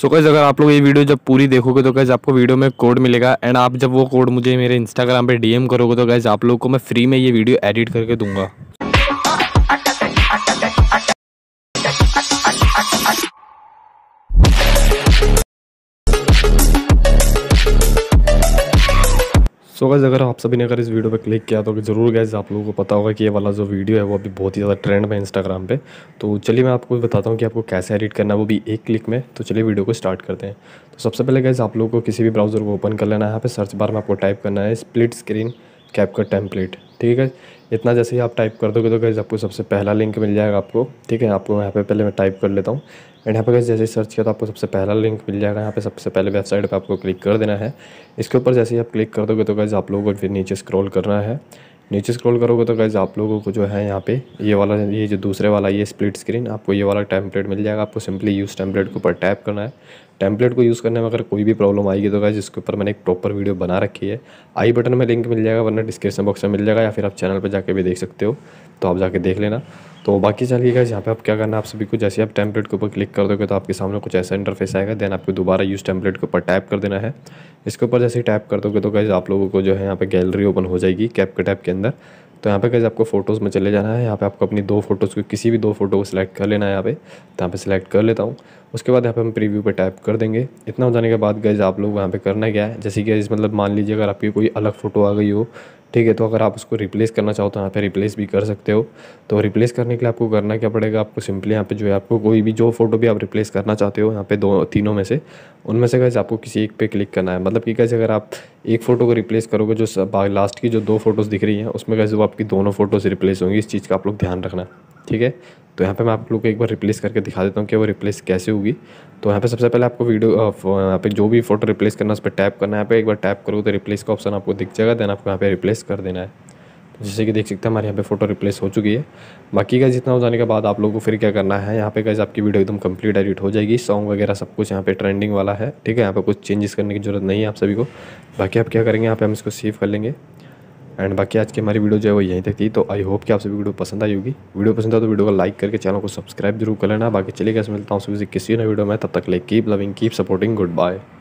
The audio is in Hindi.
सो so कैसे अगर आप लोग ये वीडियो जब पूरी देखोगे तो कैसे आपको वीडियो में कोड मिलेगा एंड आप जब वो कोड मुझे मेरे इंस्टाग्राम पे डीएम करोगे तो कैसे आप लोग को मैं फ्री में ये वीडियो एडिट करके दूंगा सो so गैस अगर आप सभी ने अगर इस वीडियो पर क्लिक किया तो ज़रूर गैस आप लोगों को पता होगा कि ये वाला जो वीडियो है वो अभी बहुत ही ज़्यादा ट्रेंड में है इंस्टाग्राम पे तो चलिए मैं आपको बताता हूँ कि आपको कैसे एडिट करना है वो भी एक क्लिक में तो चलिए वीडियो को स्टार्ट करते हैं तो सबसे पहले गैस आप लोगों को किसी भी ब्राउज़र को ओपन कर लेना है यहाँ पर सर्च बार में आपको टाइप करना है स्प्लिट स्क्रीन कैप टेम्पलेट ठीक है इतना जैसे ही आप टाइप कर दोगे तो गैस आपको सबसे पहला लिंक मिल जाएगा आपको ठीक है आपको यहाँ पे पहले मैं टाइप कर लेता हूँ एंड यहाँ पे गैस जैसे ही सर्च किया तो आपको सबसे पहला लिंक मिल जाएगा यहाँ पे सबसे पहले वेबसाइट पे आपको क्लिक कर देना है इसके ऊपर जैसे ही आप क्लिक कर दोगे तो गैस आप लोगों को फिर नीचे स्क्रॉल करना है नीचे स्क्रॉल करोगे तो गैज़ आप लोगों को जो है यहाँ पे ये वाला ये जो दूसरे वाला ये स्प्लिट स्क्रीन आपको ये वाला टेम्पलेट मिल जाएगा आपको सिंपली यूज़ टैंपलेट के ऊपर टैप करना है टेम्पलेट को यूज़ करने में अगर कोई भी प्रॉब्लम आएगी तो गैज़ इसके ऊपर मैंने एक प्रॉपर वीडियो बना रखी है आई बटन में लिंक मिल जाएगा वरना डिस्क्रिप्शन बॉक्स में मिल जाएगा या फिर आप चैनल पर जाके भी देख सकते हो तो आप जाके देख लेना तो बाकी चलिए गाइज यहाँ पे आप क्या करना है आप सभी को जैसे आप टेम्पलेट के ऊपर क्लिक कर दोगे तो आपके सामने कुछ ऐसा इंटरफेस आएगा देन आपको दोबारा यूज़ टेम्पलेट के ऊपर टैप कर देना है इसके ऊपर जैसे ही टैप कर दोगे तो गाइज आप लोगों को जो है यहाँ पे गैलरी ओपन हो जाएगी कैप के टैप के अंदर तो यहाँ पे गैज आपको फोटोज़ में चले जाना है यहाँ पे आपको अपनी दो फोटोज़ को किसी भी दो फोटो को सिलेक्ट कर लेना है यहाँ पे तो यहाँ पे सिलेक्ट कर लेता हूँ उसके बाद यहाँ पे हम प्रीव्यू पे टाइप कर देंगे इतना हो जाने के बाद गैस आप लोग यहाँ पे करना क्या है जैसे कि मतलब मान लीजिए अगर आपकी कोई अलग फ़ोटो आ गई हो ठीक है तो अगर आप उसको रिप्लेस करना चाहो तो यहाँ पे रिप्लेस भी कर सकते हो तो रिप्लेस करने के लिए आपको करना क्या पड़ेगा आपको सिंपली यहाँ पे जो है आपको कोई भी जो फोटो भी आप रिप्लेस करना चाहते हो यहाँ पे दो तीनों में से उनमें से कैसे आपको किसी एक पे क्लिक करना है मतलब कि कैसे अगर आप एक फ़ोटो को रिप्लेस करोगे जो लास्ट की जो दो फोटोज़ दिख रही हैं उसमें कैसे वो आपकी दोनों फोटोज़ रिप्लेस होंगी इस चीज़ का आप लोग ध्यान रखना है ठीक है तो यहाँ पे मैं आप लोग को एक बार रिप्लेस करके दिखा देता हूँ कि वो रिप्लेस कैसे होगी तो यहाँ पे सबसे पहले आपको वीडियो यहाँ पे जो भी फोटो रिप्लेस करना है उस पर टैप करना है यहाँ पे एक बार टैप करोगे तो रिप्लेस का ऑप्शन आपको दिख जाएगा देन आपको यहाँ पे रिप्लेस कर देना है तो जैसे कि देख सकते हैं हमारे यहाँ पे फोटो रिप्लेस हो चुकी है बाकी का जितना हो जाने के बाद आप लोगों को फिर क्या करना है यहाँ पे कैसे आपकी वीडियो एकदम कंप्लीट एडिट हो जाएगी सॉन्ग वगैरह सब कुछ यहाँ पे ट्रेंडिंग वाला है ठीक है यहाँ पे कुछ चेंजेस करने की जरूरत नहीं है आप सभी को बाकी आप क्या करेंगे यहाँ पे हम इसको सेव कर लेंगे एंड बाकी आज की हमारी वीडियो जो है वो यहीं तक थी तो आई होप कि आप सभी वीडियो पसंद आई होगी वीडियो पसंद आए तो वीडियो को लाइक करके चैनल को सब्सक्राइब जरूर कर लेना बाकी चलिए कैसे मिलता हूँ किसी भी वीडियो में तब तक ले keep loving keep supporting good bye